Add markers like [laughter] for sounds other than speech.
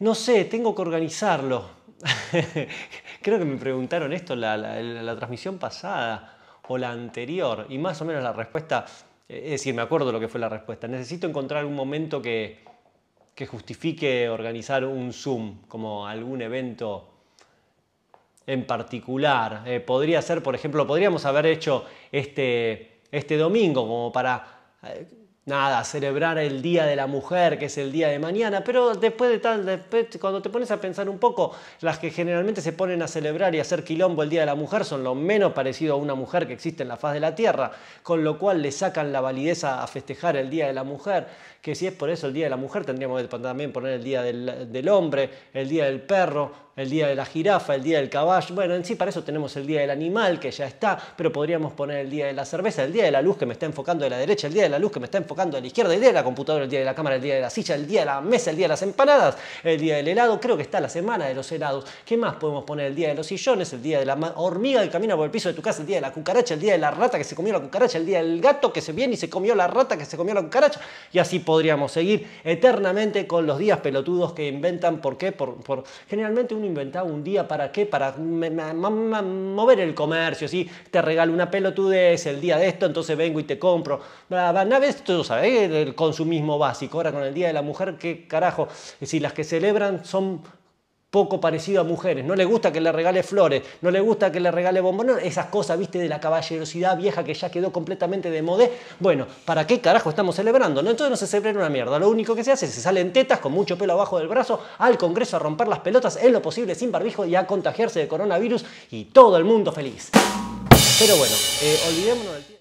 No sé, tengo que organizarlo. [laughs] Creo que me preguntaron esto la, la, transmisión pasada o la anterior y más o menos la respuesta, eh, es decir, me acuerdo lo que fue la respuesta. Necesito encontrar un momento que, justifique organizar un Zoom, como algún evento en particular. Eh, podría ser, por ejemplo, podríamos haber hecho este, este domingo como para... Eh, nada, celebrar el Día de la Mujer, que es el día de mañana, pero después de tal, cuando te pones a pensar un poco, las que generalmente se ponen a celebrar y hacer quilombo el Día de la Mujer son lo menos parecido a una mujer que existe en la faz de la Tierra, con lo cual le sacan la validez a, festejar el Día de la Mujer, que si es por eso el Día de la Mujer tendríamos que también poner el Día del Hombre, el Día del Perro, el día de la jirafa, el día del caballo. Bueno, en sí para eso tenemos el día del animal, que ya está, pero podríamos poner el día de la cerveza, el día de la luz que me está enfocando de la derecha, el día de la luz que me está enfocando de la izquierda, el día de la computadora, el día de la cámara, el día de la silla, el día de la mesa, el día de las empanadas, el día del helado. Creo que está la semana de los helados. ¿Qué más podemos poner? El día de los sillones, el día de la hormiga que camina por el piso de tu casa, el día de la cucaracha, el día de la rata que se comió la cucaracha, el día del gato que se viene y se comió la rata que se comió la cucaracha. Y así podríamos seguir eternamente con los días pelotudos que inventan. ¿Por qué? Por, generalmente un inventado un día para qué, para mover el comercio, si te regalo una pelotudez el día de esto, entonces vengo y te compro. Nada, tú sabes, el consumismo básico. Ahora con el Día de la Mujer, qué carajo. Es las que celebran son poco parecido a mujeres, no le gusta que le regale flores, no le gusta que le regale bombones, esas cosas, viste, de la caballerosidad vieja que ya quedó completamente de moda. Bueno, ¿para qué carajo estamos celebrando? No, entonces no se celebra una mierda. Lo único que se hace es que se salen tetas con mucho pelo abajo del brazo al Congreso a romper las pelotas en lo posible sin barbijo y a contagiarse de coronavirus y todo el mundo feliz. Pero bueno, eh, olvidémonos del